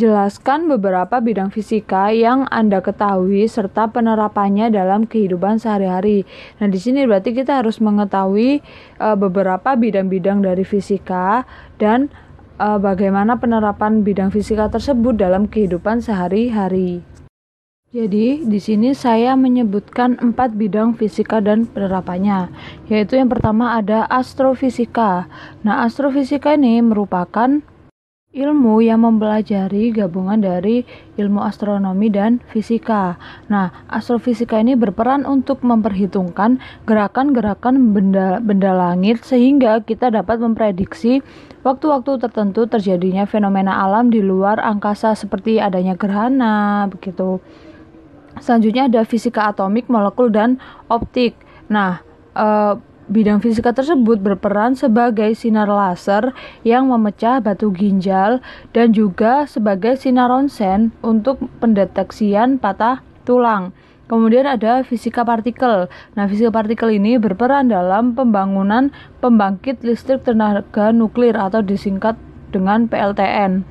Jelaskan beberapa bidang fisika yang Anda ketahui serta penerapannya dalam kehidupan sehari-hari. Nah, di sini berarti kita harus mengetahui e, beberapa bidang-bidang dari fisika dan e, bagaimana penerapan bidang fisika tersebut dalam kehidupan sehari-hari. Jadi, di sini saya menyebutkan empat bidang fisika dan penerapannya, yaitu yang pertama ada astrofisika. Nah, astrofisika ini merupakan Ilmu yang mempelajari gabungan dari ilmu astronomi dan fisika. Nah, astrofisika ini berperan untuk memperhitungkan gerakan-gerakan benda benda langit sehingga kita dapat memprediksi waktu-waktu tertentu terjadinya fenomena alam di luar angkasa seperti adanya gerhana, begitu. Selanjutnya ada fisika atomik, molekul dan optik. Nah, eh, Bidang fisika tersebut berperan sebagai sinar laser yang memecah batu ginjal dan juga sebagai sinar ronsen untuk pendeteksian patah tulang. Kemudian ada fisika partikel. Nah, fisika partikel ini berperan dalam pembangunan pembangkit listrik tenaga nuklir atau disingkat dengan PLTN.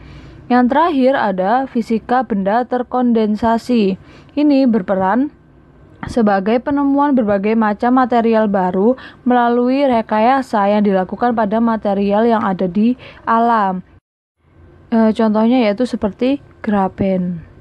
Yang terakhir ada fisika benda terkondensasi. Ini berperan sebagai penemuan berbagai macam material baru melalui rekayasa yang dilakukan pada material yang ada di alam. E, contohnya yaitu seperti graben.